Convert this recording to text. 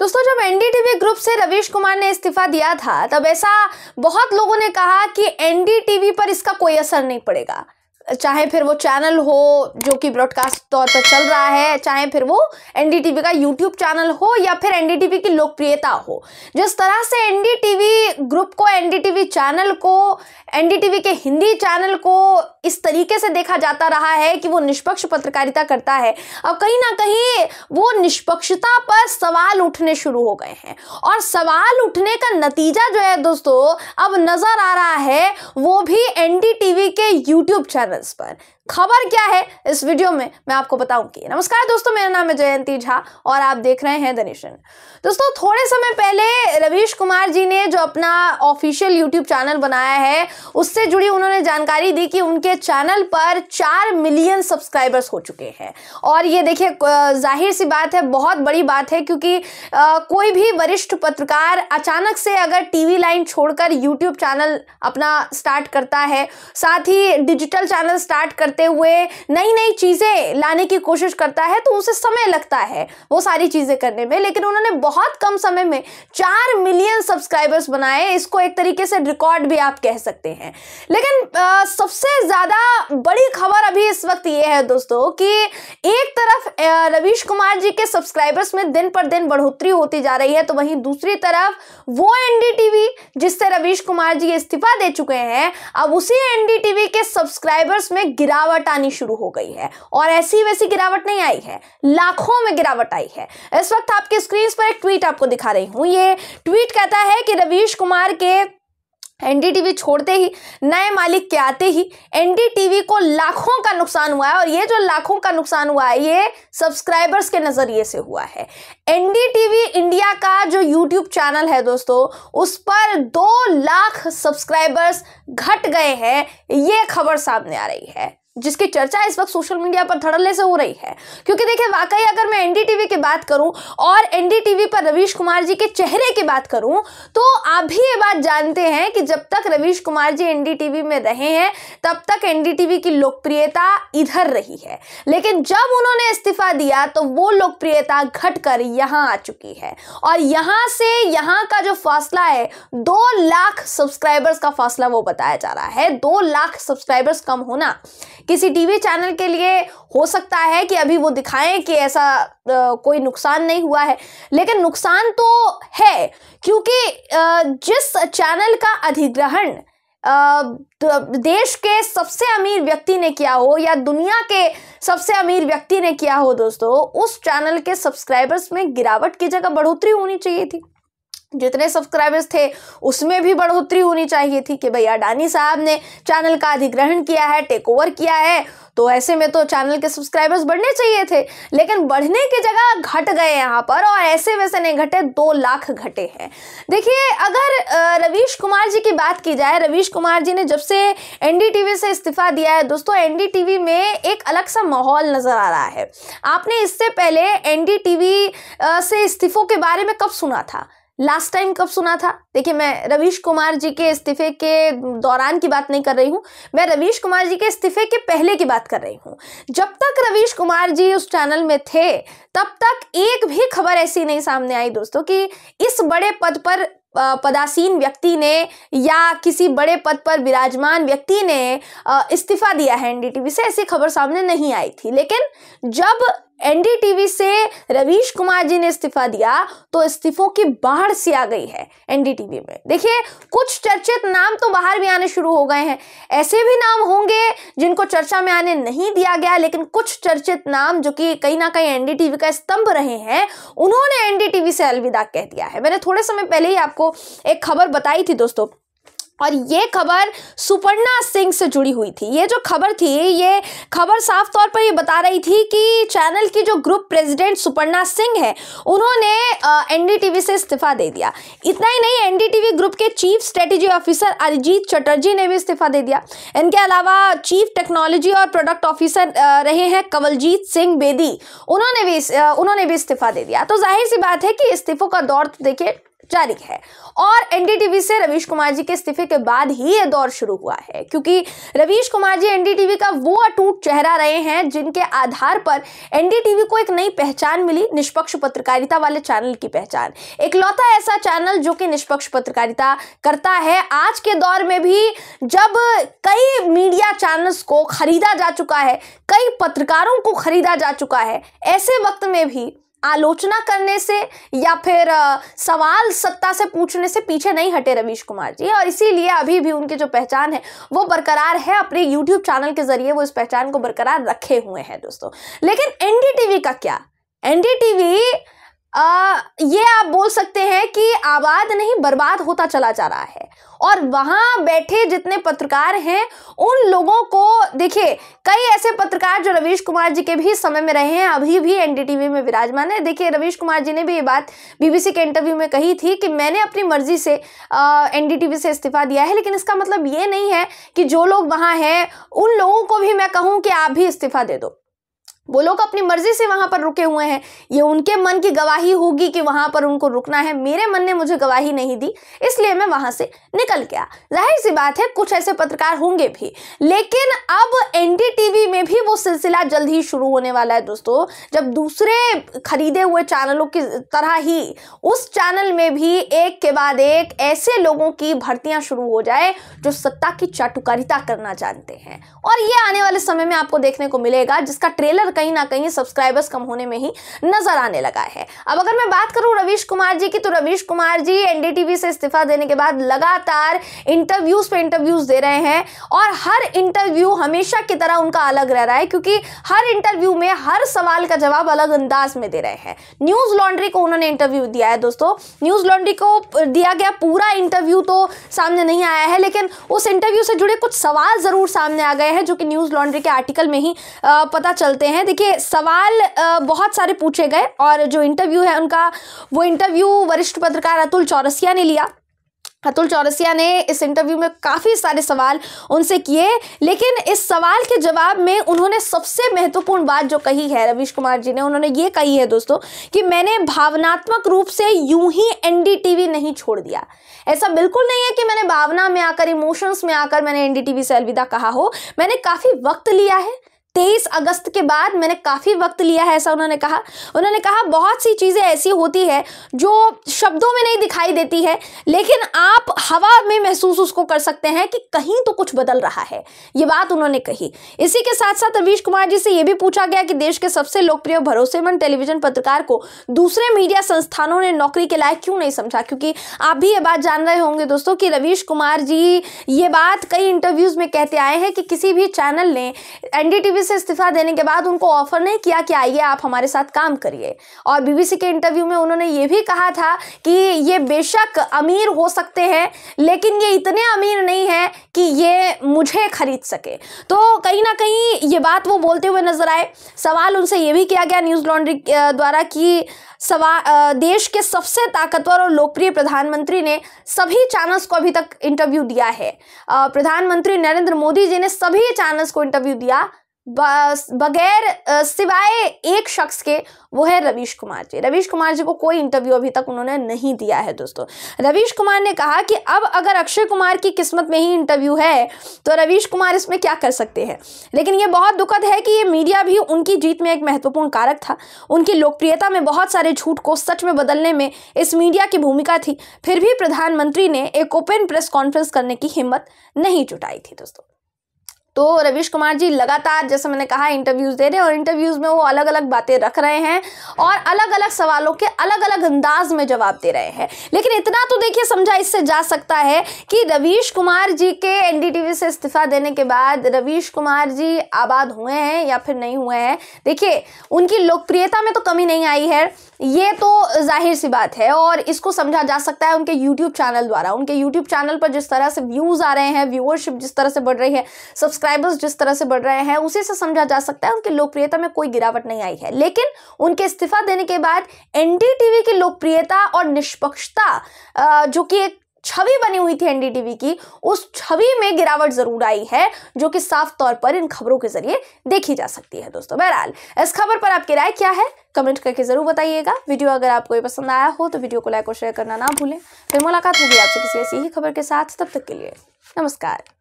दोस्तों जब NDTV group से रवीश कुमार ने इस्तीफा दिया था तब ऐसा बहुत लोगों ने कहा कि एनडीटीवी पर इसका कोई असर नहीं पड़ेगा चाहे फिर वो चैनल हो जो कि ब्रॉडकास्ट तौर पर चल रहा है चाहे फिर वो एनडीटीवी का यूट्यूब चैनल हो या फिर एनडीटीवी की लोकप्रियता हो जिस तरह से एनडीटीवी ग्रुप को एनडीटीवी चैनल को एनडीटीवी के हिंदी चैनल को इस तरीके से देखा जाता रहा है कि वो निष्पक्ष पत्रकारिता करता है और कहीं ना कहीं वो निष्पक्षता पर सवाल उठने शुरू हो गए हैं और सवाल उठने का नतीजा जो है दोस्तों अब नजर आ रहा है वो भी एनडीटीवी के यूट्यूब चैनल्स पर खबर क्या है इस वीडियो में मैं आपको बताऊंगी नमस्कार दोस्तों मेरा नाम है जयंती झा और आप देख रहे हैं दोस्तों थोड़े समय पहले रवीश कुमार जी ने जो अपना ऑफिशियल ऑफिशियल यूट्यूब चैनल बनाया है उससे जुड़ी उन्होंने जानकारी दी कि उनके चैनल पर चार मिलियन सब्सक्राइबर्स हो चुके हैं और ये देखिए जाहिर सी बात है बहुत बड़ी बात है क्योंकि आ, कोई भी वरिष्ठ पत्रकार अचानक से अगर टीवी लाइन छोड़कर यूट्यूब चैनल अपना स्टार्ट करता है साथ ही डिजिटल चैनल स्टार्ट करते हुए नई नई चीज़ें लाने की कोशिश करता है तो उसे समय लगता है वो सारी चीज़ें करने में लेकिन उन्होंने बहुत कम समय में चार मिलियन सब्सक्राइबर्स बनाए इसको एक तरीके तरीके से रिकॉर्ड भी आप कह सकते हैं लेकिन आ, सबसे ज़्यादा बड़ी खबर अभी इस वक्त ये है दोस्तों कि एक तरफ रवीश कुमार जी के सब्सक्राइबर्स में दिन पर दिन बढ़ोतरी होती जा रही है तो वहीं दूसरी तरफ वो एनडीटीवी जिससे रवीश कुमार जी इस्तीफा दे चुके हैं अब उसी एनडीटीवी के सब्सक्राइबर्स में गिरावट आनी शुरू हो गई है और ऐसी वैसी गिरावट नहीं आई है लाखों में गिरावट आई है इस वक्त आपके स्क्रीन पर एक ट्वीट आपको दिखा रही हूं ये ट्वीट कहता है कि रवीश कुमार के एनडीटीवी छोड़ते ही नए मालिक के आते ही एनडीटीवी को लाखों का नुकसान हुआ है और ये जो लाखों का नुकसान हुआ है ये सब्सक्राइबर्स के नज़रिए से हुआ है एनडीटीवी इंडिया का जो यूट्यूब चैनल है दोस्तों उस पर दो लाख सब्सक्राइबर्स घट गए हैं ये खबर सामने आ रही है जिसकी चर्चा इस वक्त सोशल मीडिया पर धड़ल्ले से हो रही है क्योंकि देखिए वाकई अगर मैं एनडीटीवी की बात करूं और एनडीटीवी पर रवीश कुमार जी के चेहरे की बात करूं तो आप भी ये बात जानते हैं कि जब तक रवीश कुमार जी एनडीटीवी में रहे हैं तब तक एनडीटीवी की लोकप्रियता इधर रही है लेकिन जब उन्होंने इस्तीफा दिया तो वो लोकप्रियता घटकर यहाँ आ चुकी है और यहाँ से यहाँ का जो फासला है दो लाख सब्सक्राइबर्स का फासला वो बताया जा रहा है दो लाख सब्सक्राइबर्स कम होना किसी टीवी चैनल के लिए हो सकता है कि अभी वो दिखाएं कि ऐसा आ, कोई नुकसान नहीं हुआ है लेकिन नुकसान तो है क्योंकि जिस चैनल का अधिग्रहण देश के सबसे अमीर व्यक्ति ने किया हो या दुनिया के सबसे अमीर व्यक्ति ने किया हो दोस्तों उस चैनल के सब्सक्राइबर्स में गिरावट की जगह बढ़ोतरी होनी चाहिए थी जितने सब्सक्राइबर्स थे उसमें भी बढ़ोतरी होनी चाहिए थी कि भाई अडानी साहब ने चैनल का अधिग्रहण किया है टेक ओवर किया है तो ऐसे में तो चैनल के सब्सक्राइबर्स बढ़ने चाहिए थे लेकिन बढ़ने की जगह घट गए यहाँ पर और ऐसे वैसे नहीं घटे दो लाख घटे हैं देखिए अगर रवीश कुमार जी की बात की जाए रवीश कुमार जी ने जब से एन से इस्तीफा दिया है दोस्तों एन में एक अलग सा माहौल नज़र आ रहा है आपने इससे पहले एन से इस्तीफों के बारे में कब सुना था लास्ट टाइम कब सुना था देखिए मैं रवीश कुमार जी के इस्तीफे के दौरान की बात नहीं कर रही हूँ मैं रवीश कुमार जी के इस्तीफे के पहले की बात कर रही हूँ जब तक रवीश कुमार जी उस चैनल में थे तब तक एक भी खबर ऐसी नहीं सामने आई दोस्तों कि इस बड़े पद पर पदासीन व्यक्ति ने या किसी बड़े पद पर विराजमान व्यक्ति ने इस्तीफा दिया है एनडीटीवी से ऐसी खबर सामने नहीं आई थी लेकिन जब एनडीटीवी से रवीश कुमार जी ने इस्तीफा दिया तो इस्तीफों की बाढ़ सी आ गई है एनडीटीवी में देखिए कुछ चर्चित नाम तो बाहर भी आने शुरू हो गए हैं ऐसे भी नाम होंगे जिनको चर्चा में आने नहीं दिया गया लेकिन कुछ चर्चित नाम जो कि कहीं ना कहीं एनडीटीवी का स्तंभ रहे हैं उन्होंने एनडीटीवी से अलविदा कह दिया है मैंने थोड़े समय पहले ही आपको एक खबर बताई थी दोस्तों और ये खबर सुपर्णा सिंह से जुड़ी हुई थी ये जो खबर थी ये खबर साफ तौर पर ये बता रही थी कि चैनल की जो ग्रुप प्रेसिडेंट सुपर्णा सिंह है उन्होंने एनडीटीवी से इस्तीफा दे दिया इतना ही नहीं एनडीटीवी ग्रुप के chief strategy officer Arijit Chatterjee ने भी इस्तीफा दे दिया इनके अलावा चीफ टेक्नोलॉजी और प्रोडक्ट ऑफिसर रहे हैं कंवलजीत सिंह बेदी उन्होंने भी उन्होंने भी इस्तीफा दे दिया तो जाहिर सी बात है कि इस्तीफों का दौर तो देखिए जारी है और एनडीटीवी से रवीश कुमार जी के इस्तीफे के बाद ही यह दौर शुरू हुआ है क्योंकि रवीश कुमार जी एनडीटीवी का वो अटूट चेहरा रहे हैं जिनके आधार पर एनडीटीवी को एक नई पहचान मिली निष्पक्ष पत्रकारिता वाले चैनल की पहचान इकलौता ऐसा चैनल जो कि निष्पक्ष पत्रकारिता करता है आज के दौर में भी जब कई मीडिया चैनल्स को खरीदा जा चुका है कई पत्रकारों को खरीदा जा चुका है ऐसे वक्त में भी आलोचना करने से या फिर सवाल सत्ता से पूछने से पीछे नहीं हटे रवीश कुमार जी और इसीलिए अभी भी उनकी जो पहचान है वो बरकरार है अपने यूट्यूब चैनल के जरिए वो इस पहचान को बरकरार रखे हुए हैं दोस्तों लेकिन एनडीटीवी का क्या एनडीटीवी आ, ये आप बोल सकते हैं कि आबाद नहीं बर्बाद होता चला जा रहा है और वहां बैठे जितने पत्रकार हैं उन लोगों को देखिए कई ऐसे पत्रकार जो रवीश कुमार जी के भी समय में रहे हैं अभी भी एनडीटीवी में विराजमान है देखिए रवीश कुमार जी ने भी ये बात बीबीसी के इंटरव्यू में कही थी कि मैंने अपनी मर्जी से एनडीटीवी से इस्तीफा दिया है लेकिन इसका मतलब ये नहीं है कि जो लोग वहां हैं उन लोगों को भी मैं कहूँ कि आप भी इस्तीफा दे दो वो लोग अपनी मर्जी से वहाँ पर रुके हुए हैं ये उनके मन की गवाही होगी कि वहाँ पर उनको रुकना है मेरे मन ने मुझे गवाही नहीं दी इसलिए मैं वहाँ से निकल गया जाहिर सी बात है कुछ ऐसे पत्रकार होंगे भी लेकिन अब एनडीटीवी में भी वो सिलसिला जल्द ही शुरू होने वाला है दोस्तों जब दूसरे खरीदे हुए चैनलों की तरह ही उस चैनल में भी एक के बाद एक ऐसे लोगों की भर्तियाँ शुरू हो जाए जो सत्ता की चाटुकारिता करना जानते हैं और ये आने वाले समय में आपको देखने को मिलेगा जिसका ट्रेलर कहीं ना कहीं सब्सक्राइबर्स कम होने में ही नजर आने लगा है अब अगर मैं बात करूं रवीश कुमार जी की तो रवीश कुमार जी एनडीटीवी से इस्तीफा देने के बाद लगातार इंटरव्यूज पे इंटरव्यूज दे रहे हैं और हर इंटरव्यू हमेशा की तरह उनका अलग रह रहा है क्योंकि हर इंटरव्यू में हर सवाल का जवाब अलग अंदाज में दे रहे हैं न्यूज लॉन्ड्री को उन्होंने इंटरव्यू दिया है दोस्तों न्यूज लॉन्ड्री को दिया गया पूरा इंटरव्यू तो सामने नहीं आया है लेकिन उस इंटरव्यू से जुड़े कुछ सवाल जरूर सामने आ गए हैं जो कि न्यूज लॉन्ड्री के आर्टिकल में ही पता चलते हैं देखिए सवाल बहुत सारे पूछे गए और जो इंटरव्यू है उनका वो इंटरव्यू वरिष्ठ पत्रकार अतुल चौरसिया ने लिया अतुल चौरसिया ने इस इंटरव्यू में काफ़ी सारे सवाल उनसे किए लेकिन इस सवाल के जवाब में उन्होंने सबसे महत्वपूर्ण बात जो कही है रवीश कुमार जी ने उन्होंने ये कही है दोस्तों कि मैंने भावनात्मक रूप से यूं ही एनडीटीवी नहीं छोड़ दिया ऐसा बिल्कुल नहीं है कि मैंने भावना में आकर इमोशंस में आकर मैंने एनडीटीवी से अलविदा कहा हो मैंने काफ़ी वक्त लिया है तेईस अगस्त के बाद मैंने काफ़ी वक्त लिया है ऐसा उन्होंने कहा उन्होंने कहा बहुत सी चीज़ें ऐसी होती है जो शब्दों में नहीं दिखाई देती है लेकिन आप हवा में महसूस उसको कर सकते हैं कि कहीं तो कुछ बदल रहा है ये बात उन्होंने कही इसी के साथ साथ रवीश कुमार जी से ये भी पूछा गया कि देश के सबसे लोकप्रिय भरोसेमंद टेलीविजन पत्रकार को दूसरे मीडिया संस्थानों ने नौकरी के लायक क्यों नहीं समझा क्योंकि आप भी ये बात जान रहे होंगे दोस्तों कि रवीश कुमार जी ये बात कई इंटरव्यूज में कहते आए हैं कि किसी भी चैनल ने एनडीटीवी बीबीसी से इस्तीफा देने के बाद उनको ऑफर नहीं किया कि आइए आप हमारे साथ काम करिए और बीबीसी के इंटरव्यू में उन्होंने ये भी कहा था कि ये बेशक अमीर हो सकते हैं लेकिन ये इतने अमीर नहीं है कि ये मुझे खरीद सके तो कहीं ना कहीं ये बात वो बोलते हुए नजर आए सवाल उनसे ये भी किया गया न्यूज लॉन्ड्री द्वारा कि सवा देश के सबसे ताकतवर और लोकप्रिय प्रधानमंत्री ने सभी चैनल्स को अभी तक इंटरव्यू दिया है प्रधानमंत्री नरेंद्र मोदी जी ने सभी चैनल्स को इंटरव्यू दिया बगैर सिवाय एक शख्स के वो है रवीश कुमार जी रवीश कुमार जी को कोई इंटरव्यू अभी तक उन्होंने नहीं दिया है दोस्तों रवीश कुमार ने कहा कि अब अगर अक्षय कुमार की किस्मत में ही इंटरव्यू है तो रवीश कुमार इसमें क्या कर सकते हैं लेकिन ये बहुत दुखद है कि ये मीडिया भी उनकी जीत में एक महत्वपूर्ण कारक था उनकी लोकप्रियता में बहुत सारे झूठ को सच में बदलने में इस मीडिया की भूमिका थी फिर भी प्रधानमंत्री ने एक ओपन प्रेस कॉन्फ्रेंस करने की हिम्मत नहीं जुटाई थी दोस्तों तो रवीश कुमार जी लगातार जैसे मैंने कहा इंटरव्यूज़ दे रहे हैं और इंटरव्यूज़ में वो अलग अलग बातें रख रहे हैं और अलग अलग सवालों के अलग अलग अंदाज में जवाब दे रहे हैं लेकिन इतना तो देखिए समझा इससे जा सकता है कि रवीश कुमार जी के एनडीटीवी से इस्तीफा देने के बाद रवीश कुमार जी आबाद हुए हैं या फिर नहीं हुए हैं देखिए उनकी लोकप्रियता में तो कमी नहीं आई है ये तो जाहिर सी बात है और इसको समझा जा सकता है उनके यूट्यूब चैनल द्वारा उनके यूट्यूब चैनल पर जिस तरह से व्यूज़ आ रहे हैं व्यूअरशिप जिस तरह से बढ़ रही है सब्सक्राइबर्स जिस तरह से बढ़ रहे हैं उसी से समझा जा सकता है उनकी लोकप्रियता में कोई गिरावट नहीं आई है लेकिन उनके इस्तीफा देने के बाद एन की लोकप्रियता और निष्पक्षता जो कि एक छवि बनी हुई थी एनडीटीवी की उस छवि में गिरावट जरूर आई है जो कि साफ तौर पर इन खबरों के जरिए देखी जा सकती है दोस्तों बहरहाल इस खबर पर आपकी राय क्या है कमेंट करके जरूर बताइएगा वीडियो अगर आपको ये पसंद आया हो तो वीडियो को लाइक और शेयर करना ना भूलें फिर मुलाकात होगी आपसे किसी ऐसी ही खबर के साथ तब तक के लिए नमस्कार